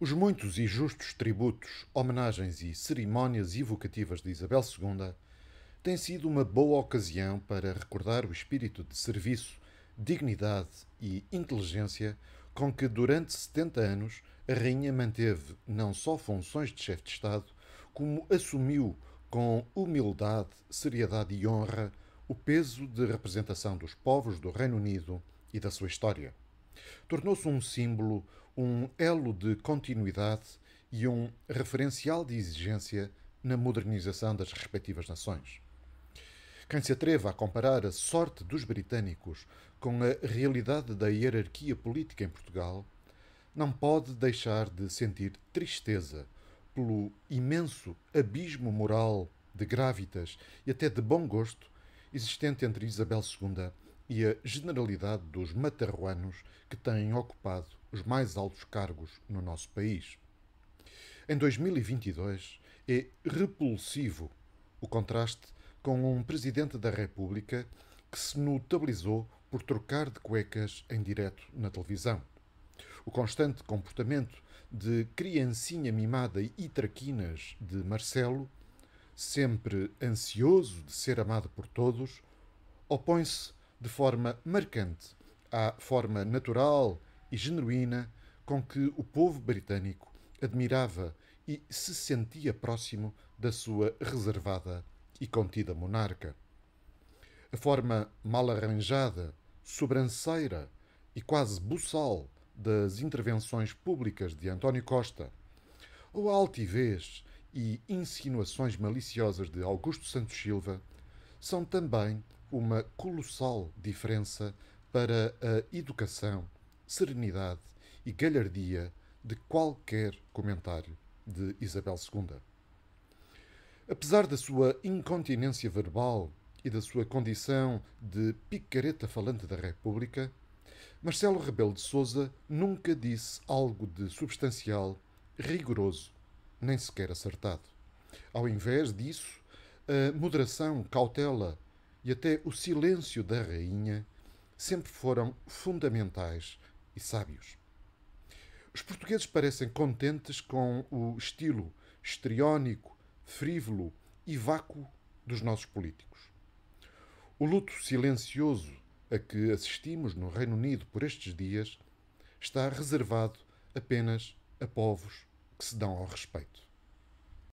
Os muitos e justos tributos, homenagens e cerimónias evocativas de Isabel II têm sido uma boa ocasião para recordar o espírito de serviço, dignidade e inteligência com que, durante 70 anos, a Rainha manteve não só funções de chefe de Estado, como assumiu com humildade, seriedade e honra o peso de representação dos povos do Reino Unido e da sua história tornou-se um símbolo, um elo de continuidade e um referencial de exigência na modernização das respectivas nações. Quem se atreva a comparar a sorte dos britânicos com a realidade da hierarquia política em Portugal não pode deixar de sentir tristeza pelo imenso abismo moral de grávidas e até de bom gosto existente entre Isabel II e a generalidade dos matarruanos que têm ocupado os mais altos cargos no nosso país. Em 2022 é repulsivo o contraste com um presidente da República que se notabilizou por trocar de cuecas em direto na televisão. O constante comportamento de criancinha mimada e traquinas de Marcelo, sempre ansioso de ser amado por todos, opõe-se de forma marcante à forma natural e genuína com que o povo britânico admirava e se sentia próximo da sua reservada e contida monarca. A forma mal arranjada, sobranceira e quase buçal das intervenções públicas de António Costa, ou a altivez e insinuações maliciosas de Augusto Santos Silva, são também uma colossal diferença para a educação, serenidade e galhardia de qualquer comentário de Isabel II. Apesar da sua incontinência verbal e da sua condição de picareta falante da República, Marcelo Rebelo de Souza nunca disse algo de substancial, rigoroso, nem sequer acertado. Ao invés disso, a moderação, cautela e até o silêncio da rainha sempre foram fundamentais e sábios. Os portugueses parecem contentes com o estilo estriônico, frívolo e vácuo dos nossos políticos. O luto silencioso a que assistimos no Reino Unido por estes dias está reservado apenas a povos que se dão ao respeito.